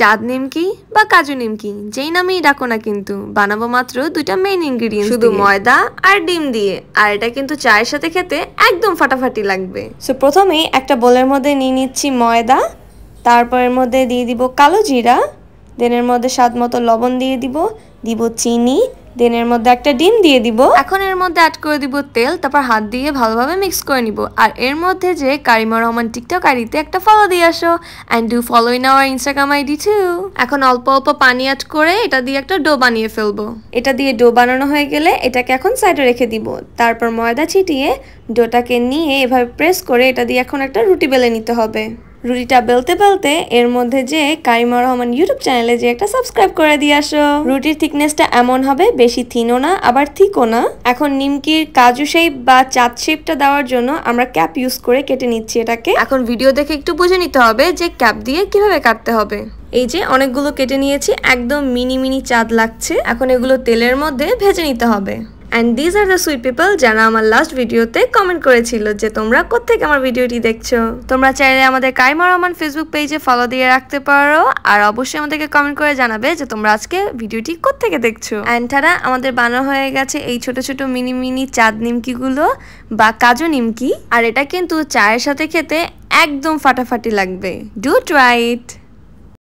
চাঁদ নিমকি বা কাজু নিমকি যেই নামেই ডাকো না কিন্তু বানাবো মাত্র দুইটা মেইন ইনগ্রিডিয়েন্ট শুধু ময়দা আর ডিম দিয়ে আর এটা কিন্তু চায়ের সাথে খেতে একদম ফাটাফাটি লাগবে সো প্রথমেই একটা বোলের মধ্যে নিয়ে নিচ্ছি ময়দা তারপর এর মধ্যে দিয়ে দিব কালো জিরা দেনের মধ্যে স্বাদ মতো লবণ দিয়ে দিব দিব চিনি দেন এর মধ্যে একটা ডিম দিয়ে দিব এখন এর মধ্যে অ্যাড করে দিব তেল তারপর হাত দিয়ে ভালোভাবে মিক্স করে নিব আর এর মধ্যে যে কারিমা রহমান টিকটক আইডিতে একটা ফলো দিয়ে আসো and do follow in our Instagram ID টু এখন অল্প অল্প পানি অ্যাড করে এটা দিয়ে একটা ডো বানিয়ে ফেলবো এটা দিয়ে ডো বানানো হয়ে গেলে এটাকে এখন সাইডে রেখে দিব তারপর ময়দা ছিটিয়ে ডোটাকে নিয়ে এভাবে প্রেস করে এটা দিয়ে এখন একটা রুটি বেলে নিতে হবে রুটিটা বেলতে বেলতে এর মধ্যে যে কারিমা রহমান ইউটিউব চ্যানেলে যে একটা সাবস্ক্রাইব করে দিয়ে আসো রুটির থিকনেসটা এমন হবে বেশি থিনও না আবার থিকও না এখন নিমকির কাজু শেপ বা চাঁদ শেপটা দেওয়ার জন্য আমরা ক্যাপ ইউজ করে কেটে নিচ্ছি এটাকে এখন ভিডিও দেখে একটু বুঝে নিতে হবে যে ক্যাপ দিয়ে কিভাবে কাটতে হবে এই যে অনেকগুলো কেটে নিয়েছি একদম মিনি মিনি চাঁদ লাগছে এখন এগুলো তেলের মধ্যে ভেজে নিতে হবে and these are the sweet people যারা আমার লাস্ট ভিডিওতে কমেন্ট করেছিল যে তোমরা কোথেকে আমার ভিডিওটি দেখছো তোমরা চাইলে আমাদের কাইমা রহমান ফেসবুক পেজে ফলো দিয়ে রাখতে পারো আর অবশ্যই আমাদেরকে কমেন্ট করে জানাবে যে তোমরা আজকে ভিডিওটি কোথেকে দেখছো অ্যান্ড তারা আমাদের বানানো হয়ে গেছে এই ছোট ছোট মিনি মিনি চাঁদ নিমকিগুলো বা কাজু নিমকি আর এটা কিন্তু চায়ের সাথে খেতে একদম ফাটাফাটি লাগবে ডু ট্রাইট